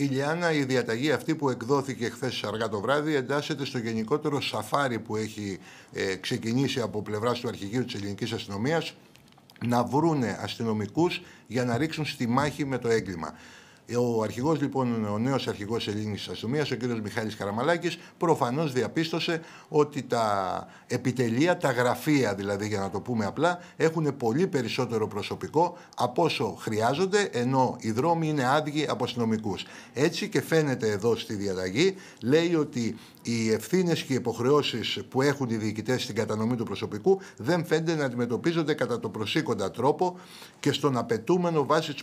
Η Λιάννα, η διαταγή αυτή που εκδόθηκε χθες αργά το βράδυ, εντάσσεται στο γενικότερο σαφάρι που έχει ε, ξεκινήσει από πλευράς του Αρχηγείου της Ελληνικής Αστυνομίας να βρούνε αστυνομικούς για να ρίξουν στη μάχη με το έγκλημα. Ε, ο αρχηγός λοιπόν, ο νέος αρχηγός ελληνικής αστυνομίας, ο κ. Μιχάλης Καραμαλάκης, προφανώς διαπίστωσε ότι τα επιτελεία, τα γραφεία δηλαδή για να το πούμε απλά, έχουν πολύ περισσότερο προσωπικό από όσο χρειάζονται, ενώ οι δρόμοι είναι άδειοι από αστυνομικούς. Έτσι και φαίνεται εδώ στη διαταγή, λέει ότι οι ευθύνες και οι υποχρεώσεις που έχουν οι διοικητές στην κατανομή του προσωπικού δεν φαίνεται να αντιμετωπίζονται κατά το προσήκοντα τρόπο και στον απαιτούμενο βάση της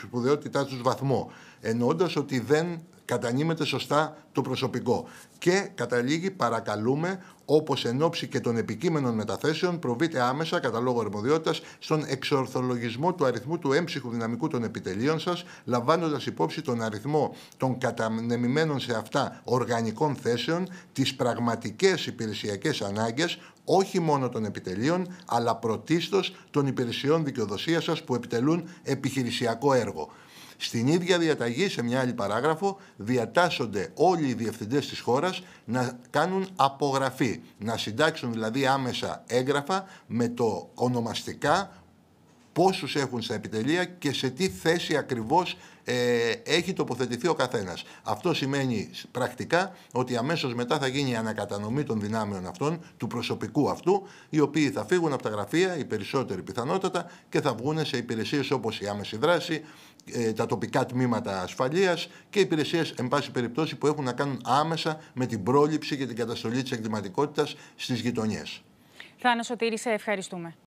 σπουδαιότητάς τους βαθμού εννοώντας ότι δεν κατανείμεται σωστά το προσωπικό. Και καταλήγει, παρακαλούμε, όπως εν ώψη και των επικείμενων μεταθέσεων, προβείτε άμεσα, κατά λόγο αρμοδιότητας, στον εξορθολογισμό του αριθμού του έμψυχου δυναμικού των επιτελείων σας, λαμβάνοντας υπόψη τον αριθμό των κατανεμημένων σε αυτά οργανικών θέσεων, τις πραγματικές υπηρεσιακές ανάγκες, όχι μόνο των επιτελείων, αλλά πρωτίστως των υπηρεσιών δικαιοδοσίας σας που επιτελούν επιχειρησιακό έργο. Στην ίδια διαταγή, σε μια άλλη παράγραφο, διατάσσονται όλοι οι διευθυντές της χώρας να κάνουν απογραφή, να συντάξουν δηλαδή άμεσα έγγραφα με το ονομαστικά πόσους έχουν στα επιτελεία και σε τι θέση ακριβώς ε, έχει τοποθετηθεί ο καθένας. Αυτό σημαίνει πρακτικά ότι αμέσως μετά θα γίνει η ανακατανομή των δυνάμεων αυτών, του προσωπικού αυτού, οι οποίοι θα φύγουν από τα γραφεία, οι περισσότεροι πιθανότατα, και θα βγουν σε υπηρεσίες όπως η άμεση δράση, ε, τα τοπικά τμήματα ασφαλείας και υπηρεσίες εν πάση περιπτώσει, που έχουν να κάνουν άμεσα με την πρόληψη και την καταστολή της εγκληματικότητας στις γειτονιές. Θάνο Σωτήρη, σε ευχαριστούμε.